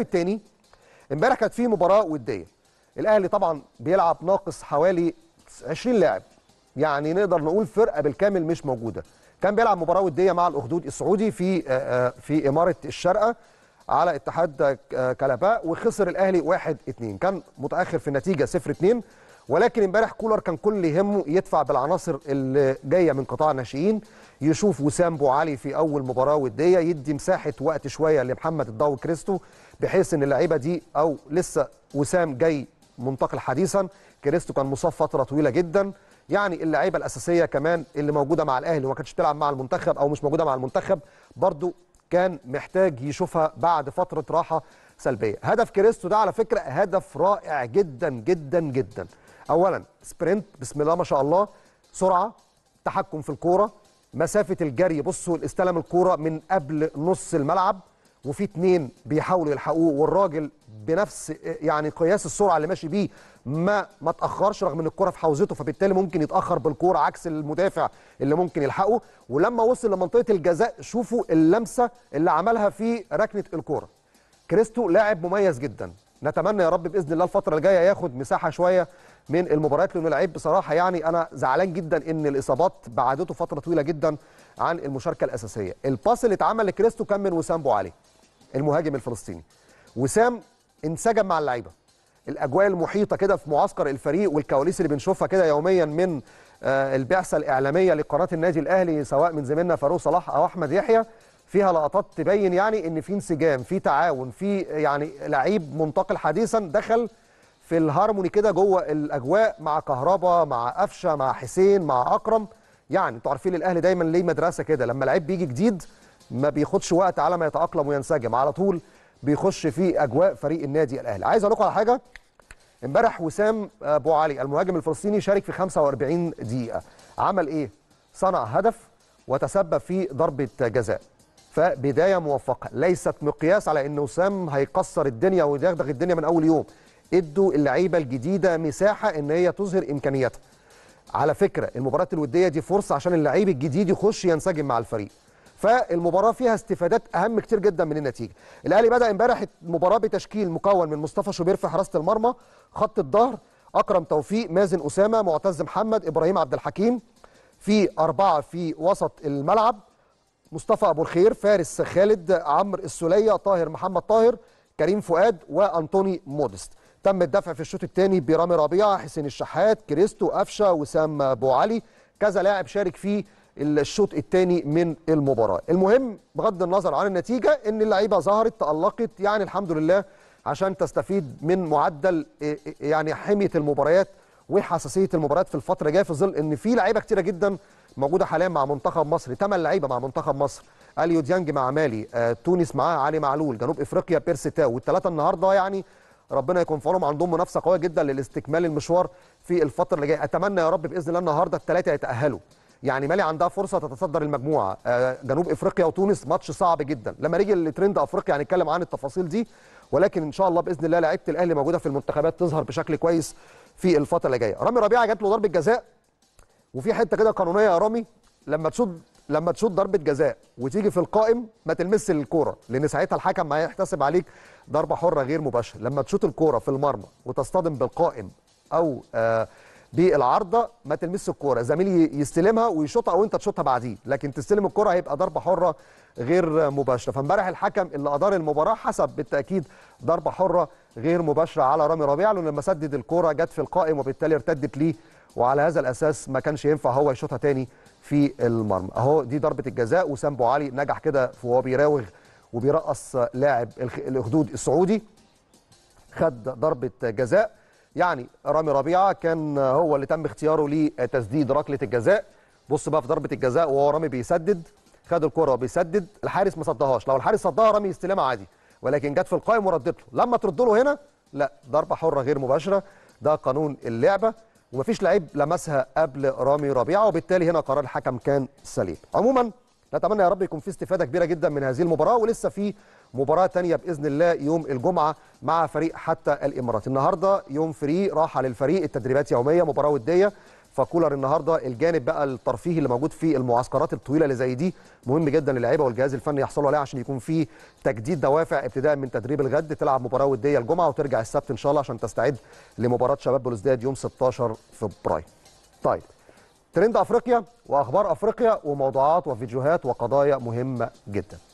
التاني امبارح كانت في مباراه وديه الاهلي طبعا بيلعب ناقص حوالي 20 لاعب يعني نقدر نقول فرقه بالكامل مش موجوده كان بيلعب مباراه وديه مع الاخدود السعودي في آه، آه، في اماره الشارقه على اتحاد آه، كلباء وخسر الاهلي 1-2 كان متاخر في النتيجه 0-2 ولكن امبارح كولر كان كل همه يدفع بالعناصر اللي جايه من قطاع الناشئين يشوف وسام بوعلي في اول مباراه وديه يدي مساحه وقت شويه لمحمد الضو كريستو بحيث ان اللعيبه دي او لسه وسام جاي منتقل حديثا كريستو كان مصاب فتره طويله جدا يعني اللعيبه الاساسيه كمان اللي موجوده مع الاهلي وما كانتش تلعب مع المنتخب او مش موجوده مع المنتخب برضو كان محتاج يشوفها بعد فتره راحه سلبيه هدف كريستو ده على فكره هدف رائع جدا جدا جدا اولا سبرنت بسم الله ما شاء الله سرعه تحكم في الكوره مسافه الجري بصوا استلم الكوره من قبل نص الملعب وفي اتنين بيحاولوا يلحقوه والراجل بنفس يعني قياس السرعه اللي ماشي بيه ما ما تاخرش رغم ان الكره في حوزته فبالتالي ممكن يتاخر بالكوره عكس المدافع اللي ممكن يلحقه ولما وصل لمنطقه الجزاء شوفوا اللمسه اللي عملها في ركنه الكوره كريستو لاعب مميز جدا نتمنى يا رب باذن الله الفتره الجايه ياخد مساحه شويه من المباريات لانه لعيب بصراحه يعني انا زعلان جدا ان الاصابات بعدته فتره طويله جدا عن المشاركه الاساسيه الباس اللي اتعمل لكريستو كان من وسام بوعلي المهاجم الفلسطيني وسام انسجم مع اللعيبه الاجواء المحيطه كده في معسكر الفريق والكواليس اللي بنشوفها كده يوميا من آه، البعثه الاعلاميه لقناه النادي الاهلي سواء من زميلنا فاروق صلاح او احمد يحيى فيها لقطات تبين يعني ان في انسجام في تعاون في يعني لعيب منتقل حديثا دخل في الهارموني كده جوه الاجواء مع كهربا مع قفشه مع حسين مع اكرم يعني انتوا عارفين الاهلي دايما ليه مدرسه كده لما لعيب بيجي جديد ما بيخدش وقت على ما يتاقلم وينسجم على طول بيخش في اجواء فريق النادي الاهلي عايز اقول لكم على حاجه امبارح وسام ابو علي المهاجم الفلسطيني شارك في 45 دقيقه عمل ايه صنع هدف وتسبب في ضربه جزاء فبدايه موفقه ليست مقياس على ان وسام هيكسر الدنيا ويدغدغ الدنيا من اول يوم ادوا اللعيبه الجديده مساحه ان هي تظهر امكانياتها على فكره المباراه الوديه دي فرصه عشان اللعيب الجديد يخش ينسجم مع الفريق فالمباراه فيها استفادات اهم كتير جدا من النتيجه الاهلي بدا امبارح المباراه بتشكيل مكون من مصطفى شوبير في حراسه المرمى خط الظهر اكرم توفيق مازن اسامه معتز محمد ابراهيم عبد الحكيم في اربعه في وسط الملعب مصطفى ابو الخير فارس خالد عمرو السوليه طاهر محمد طاهر كريم فؤاد وانطوني مودست تم الدفع في الشوط الثاني برامي ربيعه حسين الشحات كريستو قفشه وسام ابو علي كذا لاعب شارك في الشوط الثاني من المباراه المهم بغض النظر عن النتيجه ان اللعيبه ظهرت تالقت يعني الحمد لله عشان تستفيد من معدل يعني حميه المباريات وحساسيه المباريات في الفتره الجايه في ظل ان في لعيبه كتيره جدا موجوده حاليا مع منتخب مصر ثمان لعيبه مع منتخب مصر اليو ديانج مع مالي آه تونس معاه علي معلول جنوب افريقيا تاو والثلاثه النهارده يعني ربنا يكون في عونهم عندهم منافسه قويه جدا للاستكمال المشوار في الفتره اللي جايه اتمنى يا رب باذن الله النهارده الثلاثه يتاهلوا يعني مالي عندها فرصه تتصدر المجموعه آه جنوب افريقيا وتونس ماتش صعب جدا لما نيجي لترند افريقيا هنتكلم عن التفاصيل دي ولكن ان شاء الله باذن الله لعيبه الاهلي موجوده في المنتخبات تظهر بشكل كويس في الفتره اللي جايه رامي ربيعه جات له ضربه جزاء وفي حته كده قانونيه يا رامي لما تشوط لما تشوط ضربه جزاء وتيجي في القائم ما تلمسش الكوره لان ساعتها الحكم هيحتسب عليك ضربه حره غير مباشره لما تشوط الكوره في المرمى وتصطدم بالقائم او آه بالعارضه ما تلمسش الكوره زميلي يستلمها ويشوطها او انت تشوطها بعديه لكن تستلم الكوره هيبقى ضربه حره غير مباشره فامبارح الحكم اللي ادار المباراه حسب بالتاكيد ضربه حره غير مباشره على رامي ربيع لما سدد الكوره جت في القائم وبالتالي ارتدت ليه وعلى هذا الاساس ما كانش ينفع هو يشوطها تاني في المرمى اهو دي ضربه الجزاء وسام ابو علي نجح كده وهو بيراوغ وبيرقص لاعب الاخدود السعودي خد ضربه جزاء يعني رامي ربيعه كان هو اللي تم اختياره لتسديد ركله الجزاء بص بقى في ضربه الجزاء وهو رامي بيسدد خد الكره وبيسدد الحارس ما صدهاش لو الحارس صدها رامي يستلمها عادي ولكن جت في القائم وردت له لما ترد له هنا لا ضربه حره غير مباشره ده قانون اللعبه ومفيش لعيب لمسها قبل رامي ربيعه وبالتالي هنا قرار الحكم كان سليم عموما نتمنى يا رب يكون في استفاده كبيره جدا من هذه المباراه ولسه في مباراه ثانيه باذن الله يوم الجمعه مع فريق حتى الامارات النهارده يوم فري راحه للفريق التدريبات يوميه مباراه وديه فكولر النهارده الجانب بقى الترفيهي اللي موجود في المعسكرات الطويله اللي زي دي مهم جدا للعيبه والجهاز الفني يحصلوا عليه عشان يكون في تجديد دوافع ابتداء من تدريب الغد تلعب مباراه وديه الجمعه وترجع السبت ان شاء الله عشان تستعد لمباراه شباب بلوزداد يوم 16 فبراير. طيب ترند افريقيا واخبار افريقيا وموضوعات وفيديوهات وقضايا مهمه جدا.